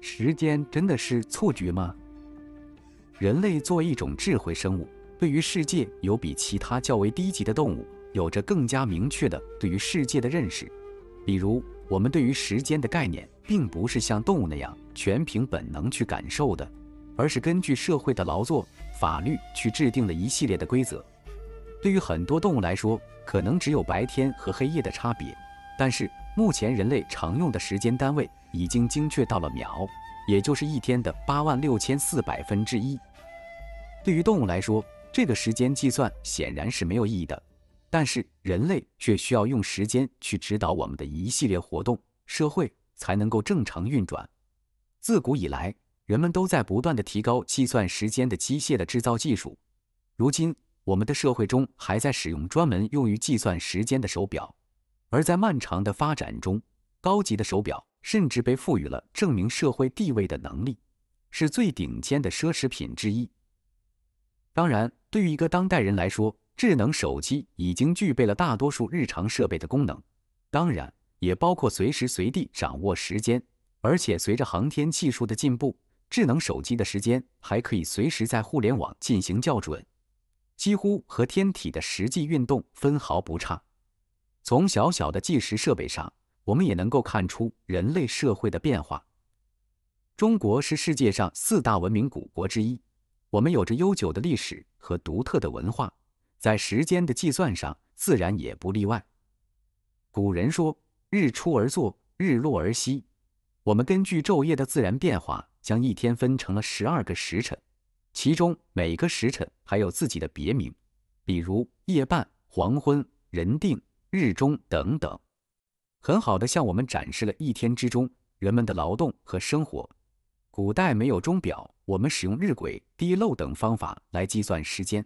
时间真的是错觉吗？人类作为一种智慧生物，对于世界有比其他较为低级的动物有着更加明确的对于世界的认识。比如，我们对于时间的概念，并不是像动物那样全凭本能去感受的，而是根据社会的劳作、法律去制定了一系列的规则。对于很多动物来说，可能只有白天和黑夜的差别，但是。目前人类常用的时间单位已经精确到了秒，也就是一天的八万六千四百分之一。对于动物来说，这个时间计算显然是没有意义的，但是人类却需要用时间去指导我们的一系列活动，社会才能够正常运转。自古以来，人们都在不断地提高计算时间的机械的制造技术。如今，我们的社会中还在使用专门用于计算时间的手表。而在漫长的发展中，高级的手表甚至被赋予了证明社会地位的能力，是最顶尖的奢侈品之一。当然，对于一个当代人来说，智能手机已经具备了大多数日常设备的功能，当然也包括随时随地掌握时间。而且，随着航天技术的进步，智能手机的时间还可以随时在互联网进行校准，几乎和天体的实际运动分毫不差。从小小的计时设备上，我们也能够看出人类社会的变化。中国是世界上四大文明古国之一，我们有着悠久的历史和独特的文化，在时间的计算上自然也不例外。古人说“日出而作，日落而息”，我们根据昼夜的自然变化，将一天分成了十二个时辰，其中每个时辰还有自己的别名，比如夜半、黄昏、人定。日中等等，很好的向我们展示了一天之中人们的劳动和生活。古代没有钟表，我们使用日晷、滴漏等方法来计算时间，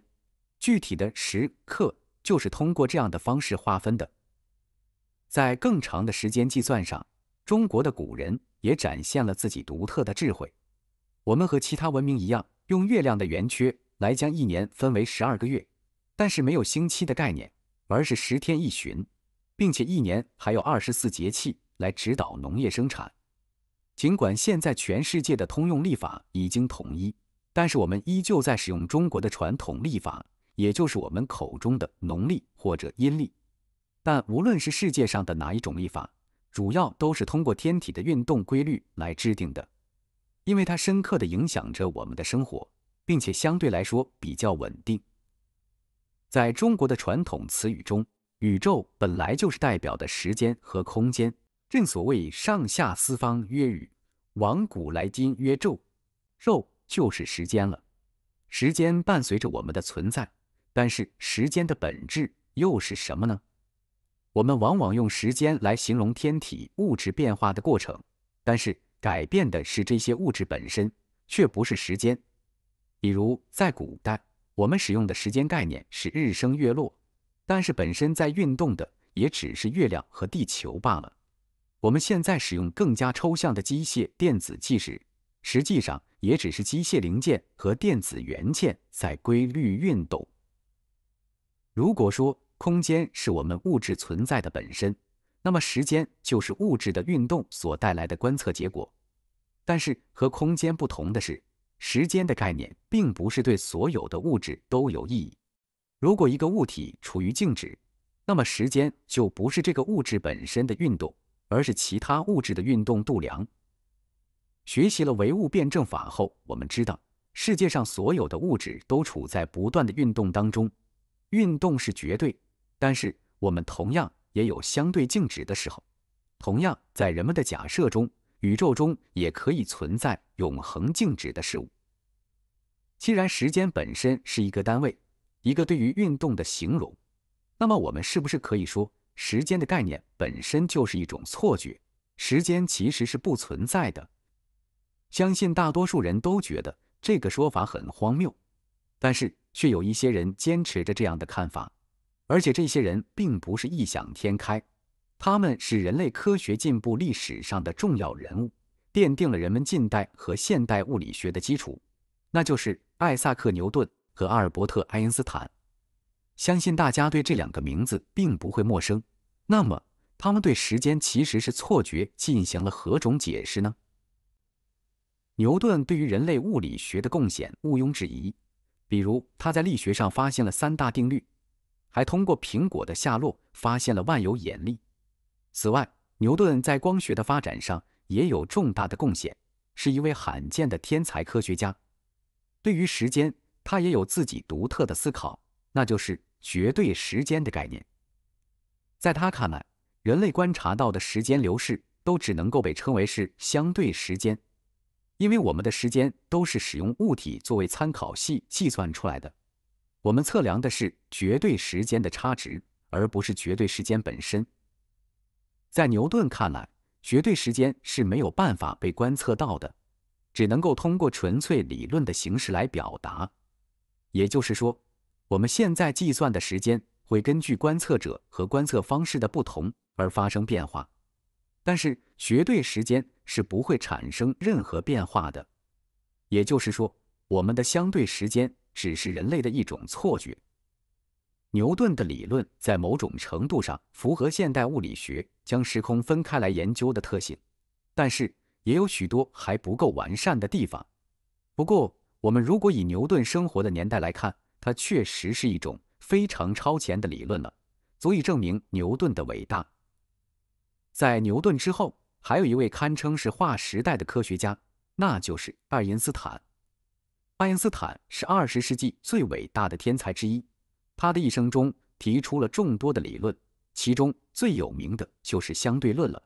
具体的时刻就是通过这样的方式划分的。在更长的时间计算上，中国的古人也展现了自己独特的智慧。我们和其他文明一样，用月亮的圆缺来将一年分为十二个月，但是没有星期的概念。而是十天一旬，并且一年还有二十四节气来指导农业生产。尽管现在全世界的通用历法已经统一，但是我们依旧在使用中国的传统历法，也就是我们口中的农历或者阴历。但无论是世界上的哪一种历法，主要都是通过天体的运动规律来制定的，因为它深刻地影响着我们的生活，并且相对来说比较稳定。在中国的传统词语中，宇宙本来就是代表的时间和空间。正所谓“上下四方曰宇，往古来今曰宙”，宙就是时间了。时间伴随着我们的存在，但是时间的本质又是什么呢？我们往往用时间来形容天体物质变化的过程，但是改变的是这些物质本身，却不是时间。比如在古代。我们使用的时间概念是日升月落，但是本身在运动的也只是月亮和地球罢了。我们现在使用更加抽象的机械电子计时，实际上也只是机械零件和电子元件在规律运动。如果说空间是我们物质存在的本身，那么时间就是物质的运动所带来的观测结果。但是和空间不同的是。时间的概念并不是对所有的物质都有意义。如果一个物体处于静止，那么时间就不是这个物质本身的运动，而是其他物质的运动度量。学习了唯物辩证法后，我们知道世界上所有的物质都处在不断的运动当中，运动是绝对，但是我们同样也有相对静止的时候。同样，在人们的假设中。宇宙中也可以存在永恒静止的事物。既然时间本身是一个单位，一个对于运动的形容，那么我们是不是可以说，时间的概念本身就是一种错觉？时间其实是不存在的。相信大多数人都觉得这个说法很荒谬，但是却有一些人坚持着这样的看法，而且这些人并不是异想天开。他们是人类科学进步历史上的重要人物，奠定了人们近代和现代物理学的基础，那就是艾萨克·牛顿和阿尔伯特·爱因斯坦。相信大家对这两个名字并不会陌生。那么，他们对时间其实是错觉进行了何种解释呢？牛顿对于人类物理学的贡献毋庸置疑，比如他在力学上发现了三大定律，还通过苹果的下落发现了万有引力。此外，牛顿在光学的发展上也有重大的贡献，是一位罕见的天才科学家。对于时间，他也有自己独特的思考，那就是绝对时间的概念。在他看来，人类观察到的时间流逝都只能够被称为是相对时间，因为我们的时间都是使用物体作为参考系计算出来的，我们测量的是绝对时间的差值，而不是绝对时间本身。在牛顿看来，绝对时间是没有办法被观测到的，只能够通过纯粹理论的形式来表达。也就是说，我们现在计算的时间会根据观测者和观测方式的不同而发生变化，但是绝对时间是不会产生任何变化的。也就是说，我们的相对时间只是人类的一种错觉。牛顿的理论在某种程度上符合现代物理学将时空分开来研究的特性，但是也有许多还不够完善的地方。不过，我们如果以牛顿生活的年代来看，它确实是一种非常超前的理论了，足以证明牛顿的伟大。在牛顿之后，还有一位堪称是划时代的科学家，那就是爱因斯坦。爱因斯坦是二十世纪最伟大的天才之一。他的一生中提出了众多的理论，其中最有名的就是相对论了。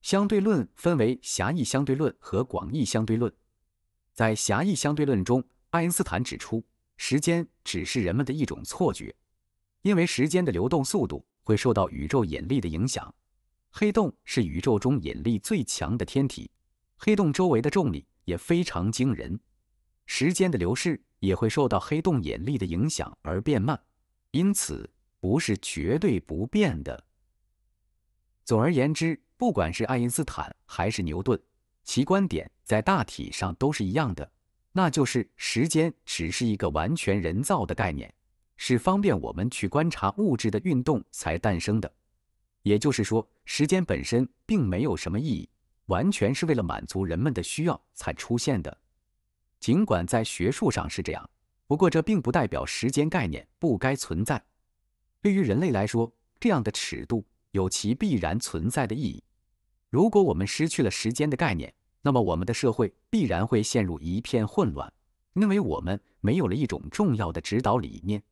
相对论分为狭义相对论和广义相对论。在狭义相对论中，爱因斯坦指出，时间只是人们的一种错觉，因为时间的流动速度会受到宇宙引力的影响。黑洞是宇宙中引力最强的天体，黑洞周围的重力也非常惊人，时间的流逝也会受到黑洞引力的影响而变慢。因此，不是绝对不变的。总而言之，不管是爱因斯坦还是牛顿，其观点在大体上都是一样的，那就是时间只是一个完全人造的概念，是方便我们去观察物质的运动才诞生的。也就是说，时间本身并没有什么意义，完全是为了满足人们的需要才出现的。尽管在学术上是这样。不过，这并不代表时间概念不该存在。对于人类来说，这样的尺度有其必然存在的意义。如果我们失去了时间的概念，那么我们的社会必然会陷入一片混乱，因为我们没有了一种重要的指导理念。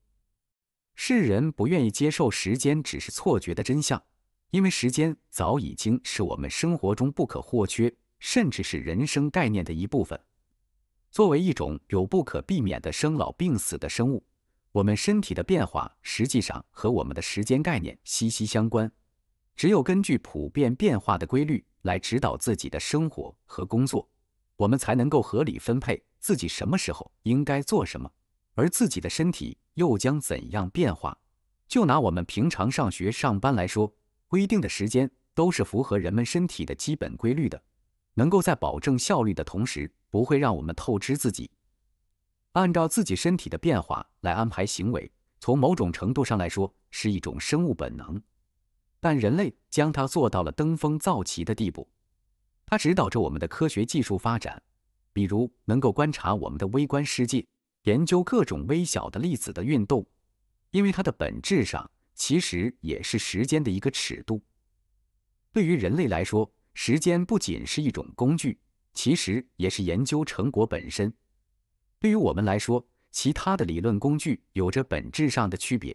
世人不愿意接受时间只是错觉的真相，因为时间早已经是我们生活中不可或缺，甚至是人生概念的一部分。作为一种有不可避免的生老病死的生物，我们身体的变化实际上和我们的时间概念息息相关。只有根据普遍变化的规律来指导自己的生活和工作，我们才能够合理分配自己什么时候应该做什么，而自己的身体又将怎样变化。就拿我们平常上学、上班来说，规定的时间都是符合人们身体的基本规律的。能够在保证效率的同时，不会让我们透支自己，按照自己身体的变化来安排行为，从某种程度上来说是一种生物本能，但人类将它做到了登峰造极的地步。它指导着我们的科学技术发展，比如能够观察我们的微观世界，研究各种微小的粒子的运动，因为它的本质上其实也是时间的一个尺度。对于人类来说，时间不仅是一种工具，其实也是研究成果本身。对于我们来说，其他的理论工具有着本质上的区别。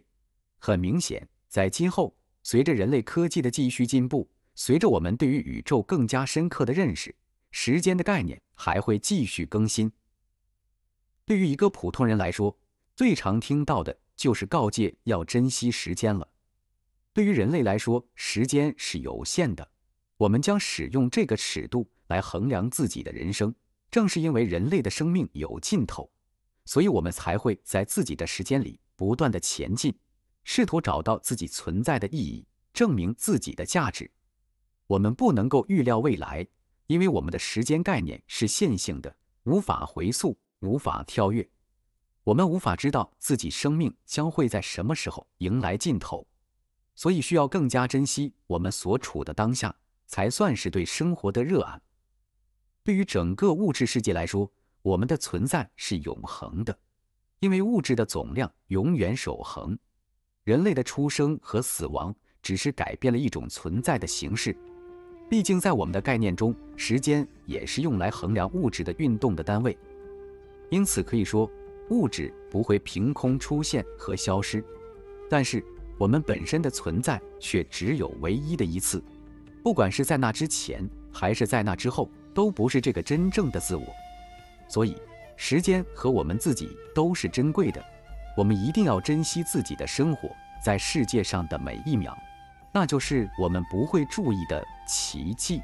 很明显，在今后随着人类科技的继续进步，随着我们对于宇宙更加深刻的认识，时间的概念还会继续更新。对于一个普通人来说，最常听到的就是告诫要珍惜时间了。对于人类来说，时间是有限的。我们将使用这个尺度来衡量自己的人生。正是因为人类的生命有尽头，所以我们才会在自己的时间里不断的前进，试图找到自己存在的意义，证明自己的价值。我们不能够预料未来，因为我们的时间概念是线性的，无法回溯，无法跳跃。我们无法知道自己生命将会在什么时候迎来尽头，所以需要更加珍惜我们所处的当下。才算是对生活的热爱。对于整个物质世界来说，我们的存在是永恒的，因为物质的总量永远守恒。人类的出生和死亡只是改变了一种存在的形式。毕竟，在我们的概念中，时间也是用来衡量物质的运动的单位。因此，可以说物质不会凭空出现和消失，但是我们本身的存在却只有唯一的一次。不管是在那之前，还是在那之后，都不是这个真正的自我。所以，时间和我们自己都是珍贵的，我们一定要珍惜自己的生活在世界上的每一秒，那就是我们不会注意的奇迹。